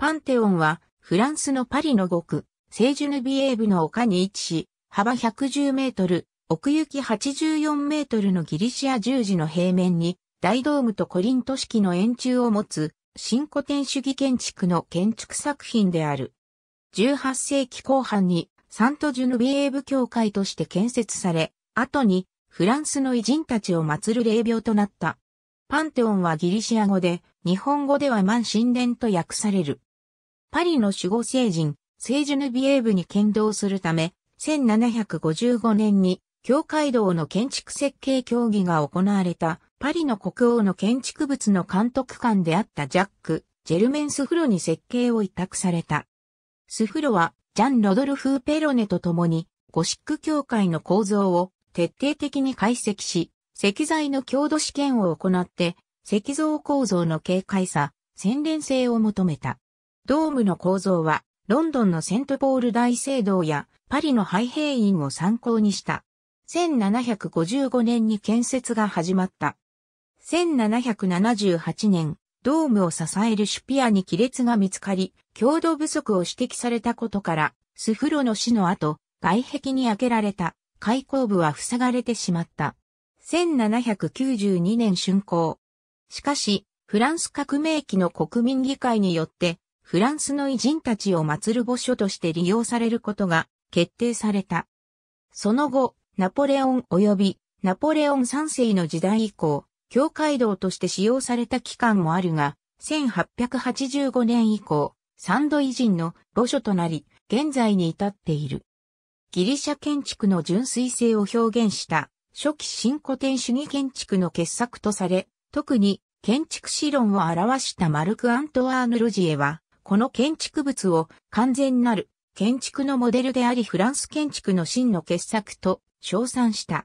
パンテオンは、フランスのパリの極、セージュヌビエーブの丘に位置し、幅110メートル、奥行き84メートルのギリシア十字の平面に、大ドームとコリント式の円柱を持つ、新古典主義建築の建築作品である。18世紀後半に、サントジュヌビエーブ教会として建設され、後に、フランスの偉人たちを祀る霊廟となった。パンテオンはギリシア語で、日本語では万神殿と訳される。パリの守護聖人、聖ジュヌビエーブに剣道するため、1755年に、教会堂の建築設計協議が行われた、パリの国王の建築物の監督官であったジャック、ジェルメン・スフロに設計を委託された。スフロは、ジャン・ロドルフ・ペロネと共に、ゴシック教会の構造を徹底的に解析し、石材の強度試験を行って、石像構造の軽快さ、洗練性を求めた。ドームの構造は、ロンドンのセントポール大聖堂やパリの廃兵院を参考にした。1755年に建設が始まった。1778年、ドームを支えるシュピアに亀裂が見つかり、強度不足を指摘されたことから、スフロの死の後、外壁に開けられた開口部は塞がれてしまった。1792年竣工。しかし、フランス革命期の国民議会によって、フランスの偉人たちを祀る墓所として利用されることが決定された。その後、ナポレオン及びナポレオン三世の時代以降、教会堂として使用された期間もあるが、1885年以降、サンド偉人の墓所となり、現在に至っている。ギリシャ建築の純粋性を表現した初期新古典主義建築の傑作とされ、特に建築史論を表したマルク・アントワーヌ・ロジエは、この建築物を完全なる建築のモデルでありフランス建築の真の傑作と称賛した。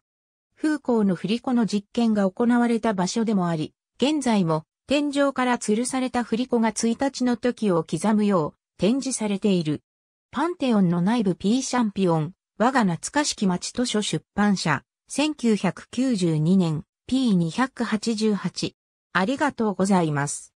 風光の振り子の実験が行われた場所でもあり、現在も天井から吊るされた振り子が1日の時を刻むよう展示されている。パンテオンの内部 P シャンピオン、我が懐かしき町図書出版社、1992年 P288。ありがとうございます。